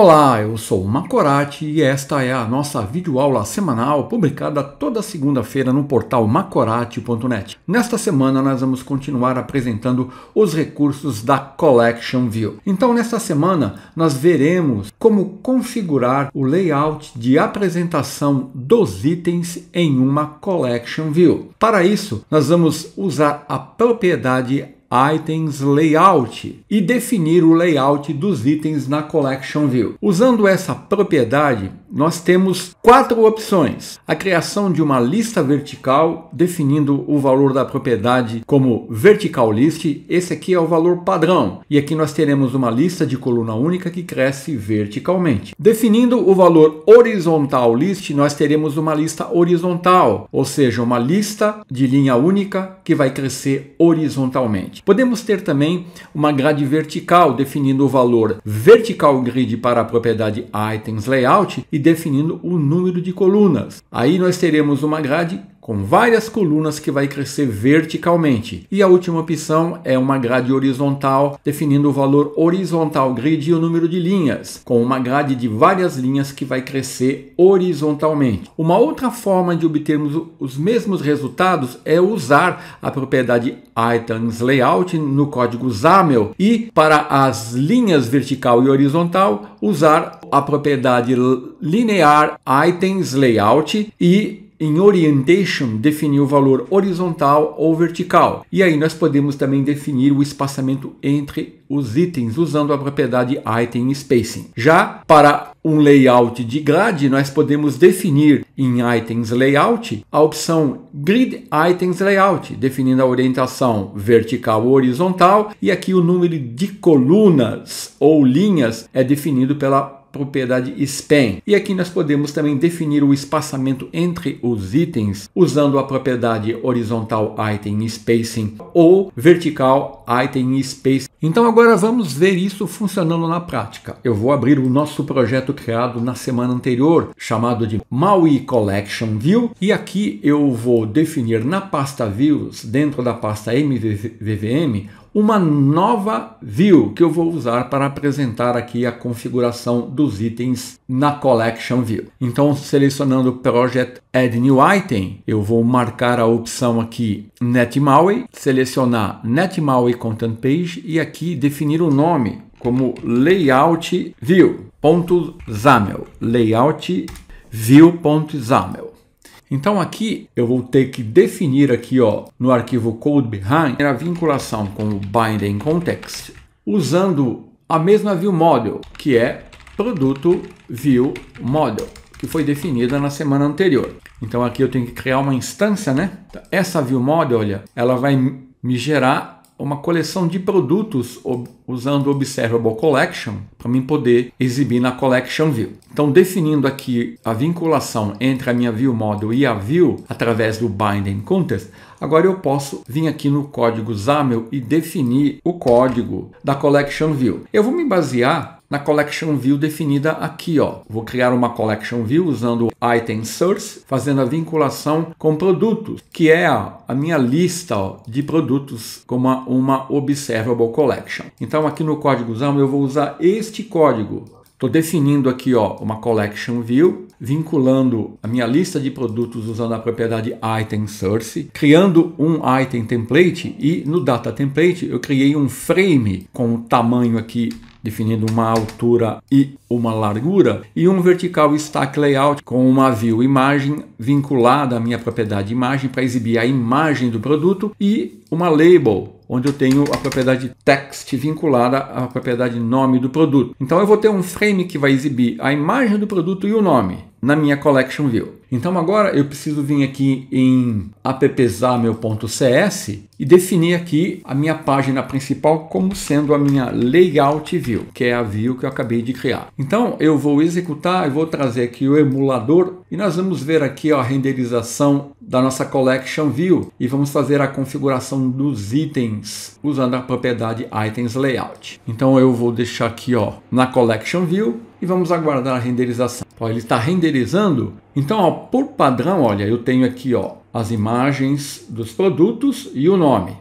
Olá, eu sou o Macorati e esta é a nossa videoaula semanal publicada toda segunda-feira no portal macorati.net. Nesta semana nós vamos continuar apresentando os recursos da Collection View. Então nesta semana nós veremos como configurar o layout de apresentação dos itens em uma Collection View. Para isso, nós vamos usar a propriedade Items Layout e definir o layout dos itens na Collection View. Usando essa propriedade, nós temos quatro opções. A criação de uma lista vertical, definindo o valor da propriedade como vertical list. Esse aqui é o valor padrão. E aqui nós teremos uma lista de coluna única que cresce verticalmente. Definindo o valor horizontal list, nós teremos uma lista horizontal, ou seja, uma lista de linha única que vai crescer horizontalmente. Podemos ter também uma grade vertical definindo o valor vertical grid para a propriedade items layout e definindo o número de colunas. Aí nós teremos uma grade com várias colunas que vai crescer verticalmente. E a última opção é uma grade horizontal, definindo o valor horizontal grid e o número de linhas, com uma grade de várias linhas que vai crescer horizontalmente. Uma outra forma de obtermos os mesmos resultados é usar a propriedade Items Layout no código XAML e para as linhas vertical e horizontal usar a propriedade linear Items Layout e em orientation definir o valor horizontal ou vertical. E aí nós podemos também definir o espaçamento entre os itens usando a propriedade item spacing. Já para um layout de grade, nós podemos definir em items layout a opção grid items layout, definindo a orientação vertical ou horizontal, e aqui o número de colunas ou linhas é definido pela propriedade span. E aqui nós podemos também definir o espaçamento entre os itens usando a propriedade horizontal item spacing ou vertical item spacing. Então agora vamos ver isso funcionando na prática. Eu vou abrir o nosso projeto criado na semana anterior, chamado de Maui Collection View, e aqui eu vou definir na pasta Views, dentro da pasta MVVM, uma nova view que eu vou usar para apresentar aqui a configuração dos itens na Collection View. Então, selecionando Project Add New Item, eu vou marcar a opção aqui NetMaui, selecionar NetMaui Content Page e aqui definir o nome como Layout View. layout view.zaml. Então aqui eu vou ter que definir aqui ó, no arquivo code behind a vinculação com o binding context usando a mesma view model, que é produto view model, que foi definida na semana anterior. Então aqui eu tenho que criar uma instância, né? Essa view model, olha, ela vai me gerar uma coleção de produtos usando o Observable Collection para mim poder exibir na Collection View. Então, definindo aqui a vinculação entre a minha View Model e a View através do Binding Contest, Agora eu posso vir aqui no código XAML e definir o código da Collection View. Eu vou me basear na collection view definida aqui, ó. Vou criar uma collection view usando o item source, fazendo a vinculação com produtos, que é a minha lista ó, de produtos como uma observable collection. Então aqui no código XAML eu vou usar este código Estou definindo aqui ó, uma collection view, vinculando a minha lista de produtos usando a propriedade item source, criando um item template e no data template eu criei um frame com o tamanho aqui definindo uma altura e uma largura e um vertical stack layout com uma view imagem vinculada à minha propriedade imagem para exibir a imagem do produto e uma label onde eu tenho a propriedade text vinculada à propriedade nome do produto. Então eu vou ter um frame que vai exibir a imagem do produto e o nome na minha collection view. Então agora eu preciso vir aqui em appzar meu.cs e definir aqui a minha página principal como sendo a minha layout view, que é a view que eu acabei de criar. Então eu vou executar, eu vou trazer aqui o emulador e nós vamos ver aqui ó, a renderização da nossa collection view e vamos fazer a configuração dos itens usando a propriedade items layout. Então eu vou deixar aqui ó, na collection view e vamos aguardar a renderização. Ó, ele está renderizando. Então, ó, por padrão, olha, eu tenho aqui ó, as imagens dos produtos e o nome.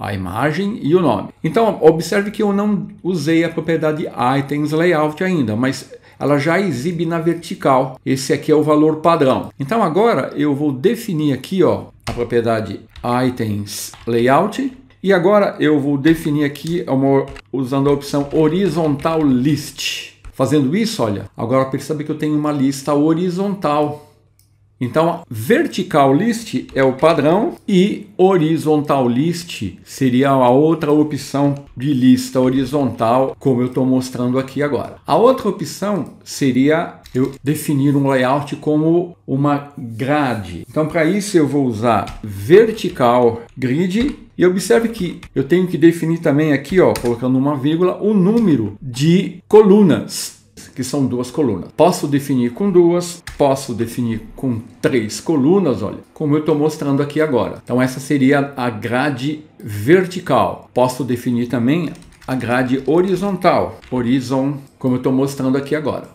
A imagem e o nome. Então, observe que eu não usei a propriedade items layout ainda, mas ela já exibe na vertical. Esse aqui é o valor padrão. Então, agora eu vou definir aqui ó, a propriedade items layout. E agora eu vou definir aqui uma, usando a opção horizontal list. Fazendo isso, olha, agora percebe que eu tenho uma lista horizontal então, vertical list é o padrão e horizontal list seria a outra opção de lista horizontal, como eu estou mostrando aqui agora. A outra opção seria eu definir um layout como uma grade. Então, para isso, eu vou usar vertical grid e observe que eu tenho que definir também aqui, ó, colocando uma vírgula, o número de colunas que são duas colunas. Posso definir com duas, posso definir com três colunas, olha, como eu estou mostrando aqui agora. Então essa seria a grade vertical. Posso definir também a grade horizontal, horizon, como eu estou mostrando aqui agora.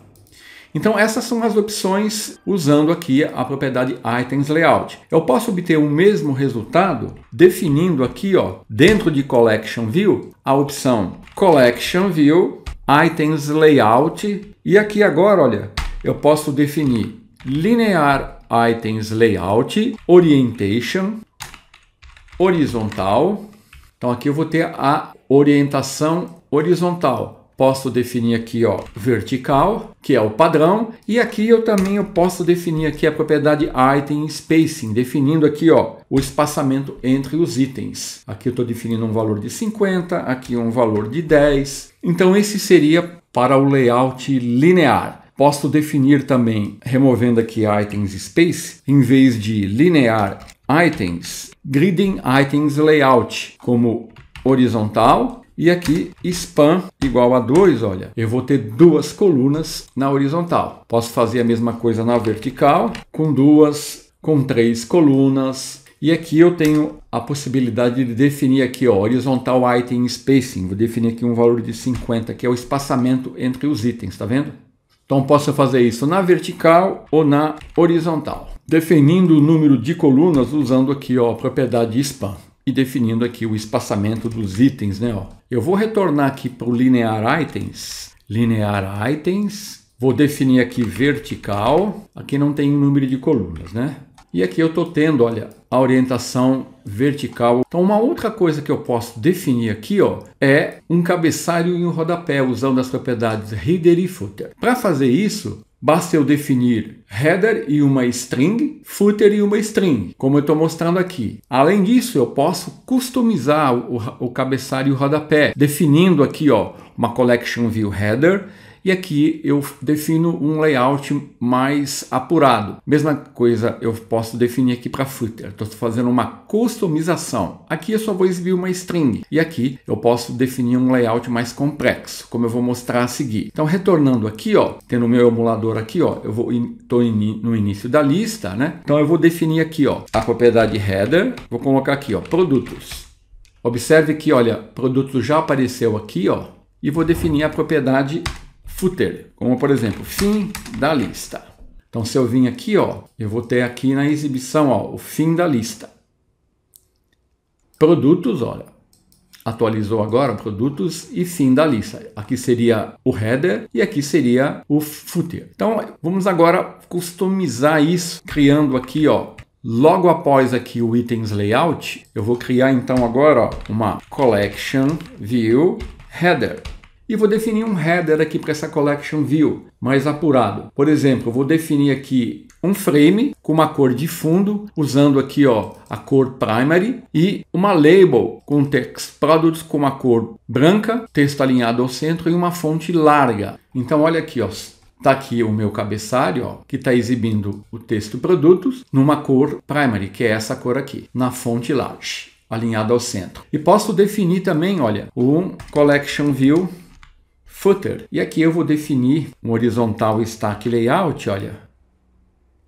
Então essas são as opções usando aqui a propriedade Items Layout. Eu posso obter o mesmo resultado definindo aqui, ó, dentro de Collection View, a opção Collection View items layout. E aqui agora, olha, eu posso definir linear items layout, orientation, horizontal. Então aqui eu vou ter a orientação horizontal. Posso definir aqui ó, vertical, que é o padrão, e aqui eu também eu posso definir aqui a propriedade item spacing, definindo aqui ó, o espaçamento entre os itens. Aqui eu estou definindo um valor de 50, aqui um valor de 10. Então esse seria para o layout linear. Posso definir também, removendo aqui items space, em vez de linear items, gridding items layout, como horizontal e aqui span igual a 2, olha, eu vou ter duas colunas na horizontal. Posso fazer a mesma coisa na vertical, com duas, com três colunas, e aqui eu tenho a possibilidade de definir aqui, o horizontal item spacing. Vou definir aqui um valor de 50, que é o espaçamento entre os itens, tá vendo? Então posso fazer isso na vertical ou na horizontal. Definindo o número de colunas usando aqui ó, a propriedade span e definindo aqui o espaçamento dos itens, né? Ó. Eu vou retornar aqui para o linear items, linear items, vou definir aqui vertical, aqui não tem um número de colunas, né? E aqui eu estou tendo, olha, a orientação vertical. Então, uma outra coisa que eu posso definir aqui ó, é um cabeçalho e um rodapé, usando as propriedades header e footer. Para fazer isso, basta eu definir header e uma string, footer e uma string, como eu estou mostrando aqui. Além disso, eu posso customizar o, o cabeçalho e o rodapé, definindo aqui ó, uma collection view header e aqui eu defino um layout mais apurado. Mesma coisa eu posso definir aqui para footer. Estou fazendo uma customização. Aqui eu só vou exibir uma string e aqui eu posso definir um layout mais complexo, como eu vou mostrar a seguir. Então retornando aqui, ó, tendo o meu emulador aqui, ó, eu vou estou in, in, no início da lista, né? Então eu vou definir aqui, ó, a propriedade header. Vou colocar aqui, ó, produtos. Observe que, olha, produto já apareceu aqui, ó, e vou definir a propriedade footer, como por exemplo, fim da lista. Então se eu vim aqui, ó, eu vou ter aqui na exibição, ó, o fim da lista. Produtos, olha, atualizou agora produtos e fim da lista. Aqui seria o header e aqui seria o footer. Então vamos agora customizar isso criando aqui, ó, Logo após aqui o itens layout, eu vou criar então agora ó, uma collection view header. E vou definir um header aqui para essa collection view mais apurado. Por exemplo, vou definir aqui um frame com uma cor de fundo, usando aqui ó, a cor primary e uma label com text products com uma cor branca, texto alinhado ao centro e uma fonte larga. Então olha aqui, ó, Está aqui o meu cabeçalho, ó, que está exibindo o texto produtos numa cor primary, que é essa cor aqui, na fonte large, alinhada ao centro. E posso definir também, olha, um collection view footer. E aqui eu vou definir um horizontal stack layout, olha.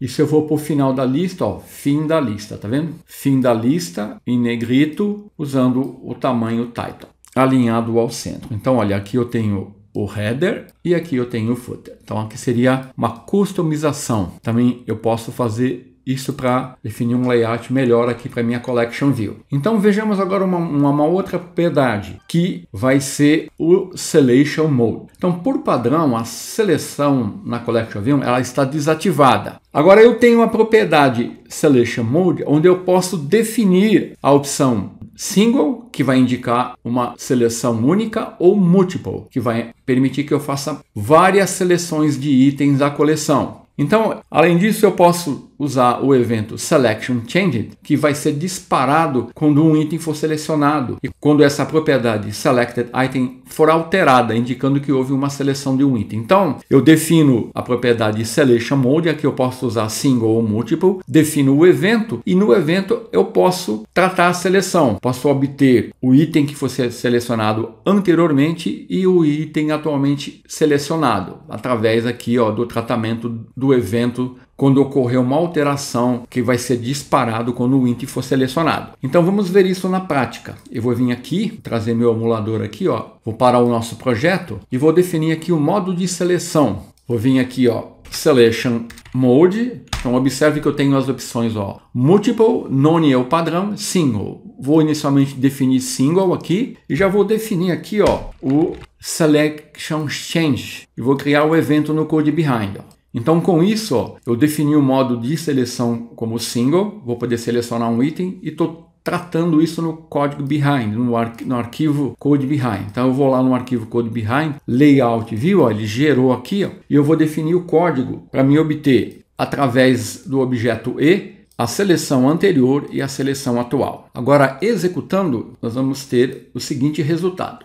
Isso eu vou para o final da lista, ó, fim da lista, tá vendo? Fim da lista em negrito, usando o tamanho title, alinhado ao centro. Então, olha, aqui eu tenho o header e aqui eu tenho o footer. Então aqui seria uma customização. Também eu posso fazer isso para definir um layout melhor aqui para minha Collection View. Então vejamos agora uma, uma, uma, outra propriedade que vai ser o Selection Mode. Então por padrão a seleção na Collection View ela está desativada. Agora eu tenho uma propriedade Selection Mode onde eu posso definir a opção single, que vai indicar uma seleção única, ou multiple, que vai permitir que eu faça várias seleções de itens da coleção. Então, além disso, eu posso usar o evento Selection Changed, que vai ser disparado quando um item for selecionado e quando essa propriedade Selected Item for alterada, indicando que houve uma seleção de um item. Então, eu defino a propriedade Selection Mode, aqui eu posso usar single ou multiple, defino o evento e no evento eu posso tratar a seleção. Posso obter o item que fosse selecionado anteriormente e o item atualmente selecionado, através aqui ó, do tratamento do evento quando ocorrer uma alteração que vai ser disparado quando o int for selecionado. Então vamos ver isso na prática. Eu vou vir aqui, trazer meu emulador aqui, ó. vou parar o nosso projeto e vou definir aqui o modo de seleção. Vou vir aqui, ó, Selection Mode. Então observe que eu tenho as opções, ó, Multiple, None é o padrão, Single. Vou inicialmente definir Single aqui e já vou definir aqui, ó, o Selection Change. E vou criar o evento no Code Behind, ó. Então, com isso, ó, eu defini o modo de seleção como single, vou poder selecionar um item e estou tratando isso no código behind, no, ar, no, arquivo code behind. Então eu vou lá no arquivo code behind, layout view, ó, ele gerou aqui, ó, e eu vou definir o código para me obter através do objeto e a seleção anterior e a seleção atual. Agora executando, nós vamos ter o seguinte resultado.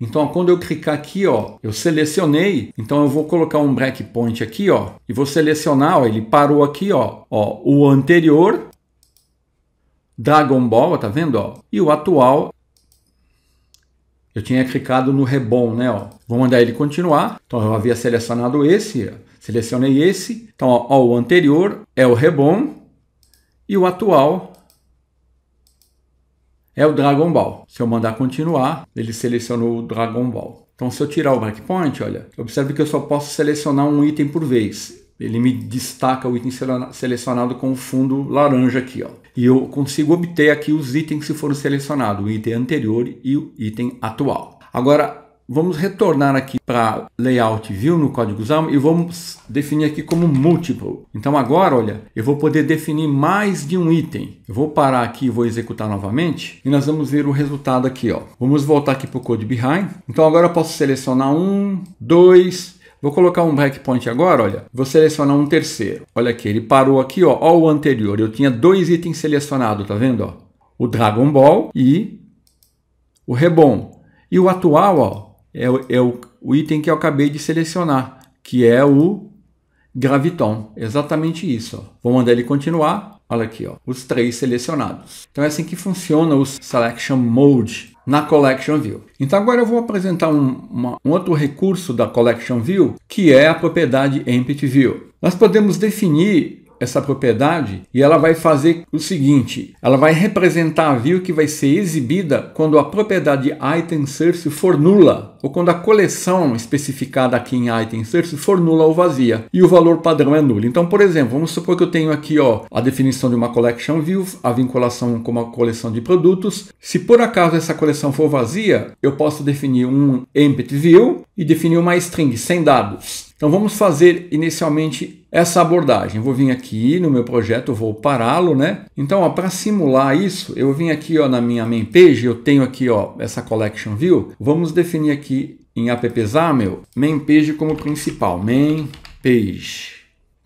Então, quando eu clicar aqui, ó, eu selecionei, então eu vou colocar um breakpoint aqui, ó, e vou selecionar, ó, ele parou aqui, ó, ó, o anterior Dragon Ball, tá vendo, ó, e o atual eu tinha clicado no rebom, né, ó. Vou mandar ele continuar. Então eu havia selecionado esse, selecionei esse. Então, ó, ó o anterior é o rebom e o atual é o Dragon Ball. Se eu mandar continuar, ele selecionou o Dragon Ball. Então, se eu tirar o breakpoint, olha, observe que eu só posso selecionar um item por vez. Ele me destaca o item selecionado com o fundo laranja aqui, ó. E eu consigo obter aqui os itens que foram selecionados, o item anterior e o item atual. Agora, Vamos retornar aqui para Layout View no código XAML e vamos definir aqui como Multiple. Então agora, olha, eu vou poder definir mais de um item. Eu vou parar aqui e vou executar novamente e nós vamos ver o resultado aqui. Ó. Vamos voltar aqui para o Code Behind. Então agora eu posso selecionar um, dois, Vou colocar um breakpoint agora, olha. Vou selecionar um terceiro. Olha aqui, ele parou aqui, ó, ó o anterior. Eu tinha dois itens selecionados, tá vendo? Ó? O Dragon Ball e o Reborn E o atual, ó, é, o, é o, o item que eu acabei de selecionar, que é o graviton. Exatamente isso. Ó. Vou mandar ele continuar. Olha aqui, ó, os três selecionados. Então é assim que funciona o Selection Mode na Collection View. Então agora eu vou apresentar um, uma, um outro recurso da Collection View, que é a propriedade Empty View. Nós podemos definir essa propriedade e ela vai fazer o seguinte: ela vai representar a view que vai ser exibida quando a propriedade item source for nula ou quando a coleção especificada aqui em item source for nula ou vazia e o valor padrão é nulo. Então, por exemplo, vamos supor que eu tenho aqui ó, a definição de uma collection view, a vinculação com uma coleção de produtos. Se por acaso essa coleção for vazia, eu posso definir um empty view e definir uma string sem dados. Então vamos fazer inicialmente essa abordagem. Vou vir aqui no meu projeto, vou pará-lo, né? Então, para simular isso, eu vim aqui ó, na minha main page, eu tenho aqui ó, essa collection view. Vamos definir aqui em appexamel, main page como principal, main page.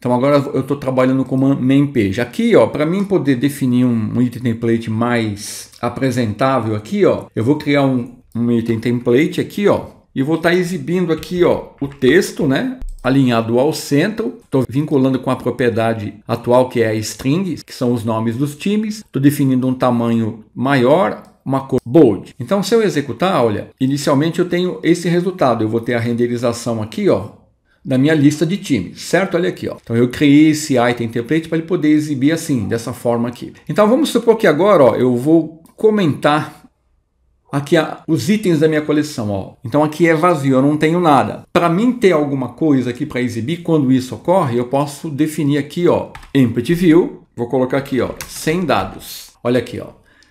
Então agora eu estou trabalhando com uma main page. Aqui, ó, para mim poder definir um item template mais apresentável aqui, ó, eu vou criar um, um item template aqui, ó, e vou estar tá exibindo aqui ó, o texto, né? alinhado ao centro. Estou vinculando com a propriedade atual que é a string, que são os nomes dos times. Estou definindo um tamanho maior, uma cor bold. Então, se eu executar, olha, inicialmente eu tenho esse resultado. Eu vou ter a renderização aqui, ó, da minha lista de times, certo? Olha aqui, ó. Então eu criei esse item template para ele poder exibir assim, dessa forma aqui. Então vamos supor que agora, ó, eu vou comentar Aqui os itens da minha coleção, ó. Então aqui é vazio, eu não tenho nada. Para mim ter alguma coisa aqui para exibir quando isso ocorre, eu posso definir aqui, ó, empty view. Vou colocar aqui, ó, sem dados. Olha aqui, ó,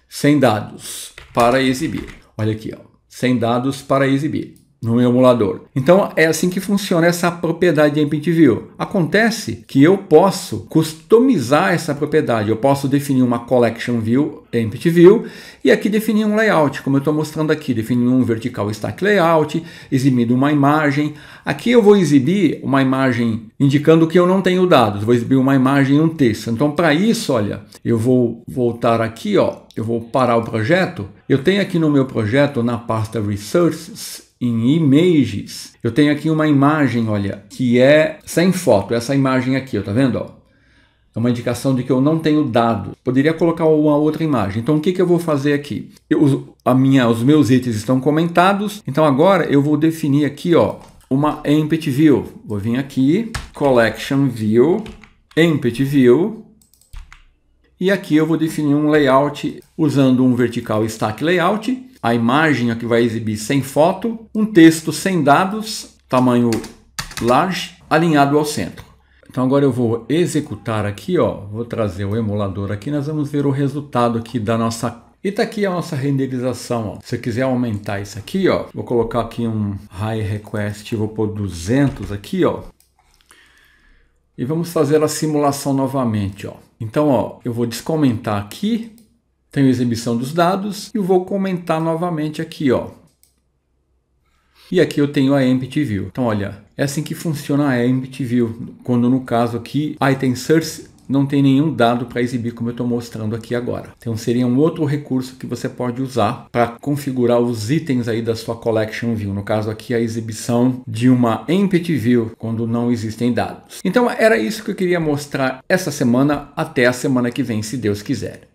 sem dados para exibir. Olha aqui, ó, sem dados para exibir no meu emulador. Então é assim que funciona essa propriedade de Ambient View. Acontece que eu posso customizar essa propriedade. Eu posso definir uma Collection View Ambient View e aqui definir um layout, como eu estou mostrando aqui, definir um vertical stack layout, exibindo uma imagem. Aqui eu vou exibir uma imagem indicando que eu não tenho dados, vou exibir uma imagem e um texto. Então para isso, olha, eu vou voltar aqui, ó, eu vou parar o projeto. Eu tenho aqui no meu projeto, na pasta Resources, em images, eu tenho aqui uma imagem, olha, que é sem foto, essa imagem aqui, ó, tá vendo? Ó? É uma indicação de que eu não tenho dado. Poderia colocar uma outra imagem. Então, o que, que eu vou fazer aqui? Eu, a minha, os meus itens estão comentados. Então, agora eu vou definir aqui ó, uma Empty View. Vou vir aqui, Collection View, Empty View. E aqui eu vou definir um layout usando um vertical stack layout a imagem que vai exibir sem foto, um texto sem dados, tamanho large, alinhado ao centro. Então agora eu vou executar aqui, ó, vou trazer o emulador aqui, nós vamos ver o resultado aqui da nossa e tá aqui a nossa renderização, ó. Se eu quiser aumentar isso aqui, ó, vou colocar aqui um high request, vou pôr 200 aqui, ó. E vamos fazer a simulação novamente, ó. Então, ó, eu vou descomentar aqui tenho a exibição dos dados e vou comentar novamente aqui, ó. E aqui eu tenho a Empty View. Então, olha, é assim que funciona a Empty View, quando no caso aqui, Item Source não tem nenhum dado para exibir como eu estou mostrando aqui agora. Então seria um outro recurso que você pode usar para configurar os itens aí da sua collection view. No caso aqui a exibição de uma empty view quando não existem dados. Então era isso que eu queria mostrar essa semana. Até a semana que vem, se Deus quiser.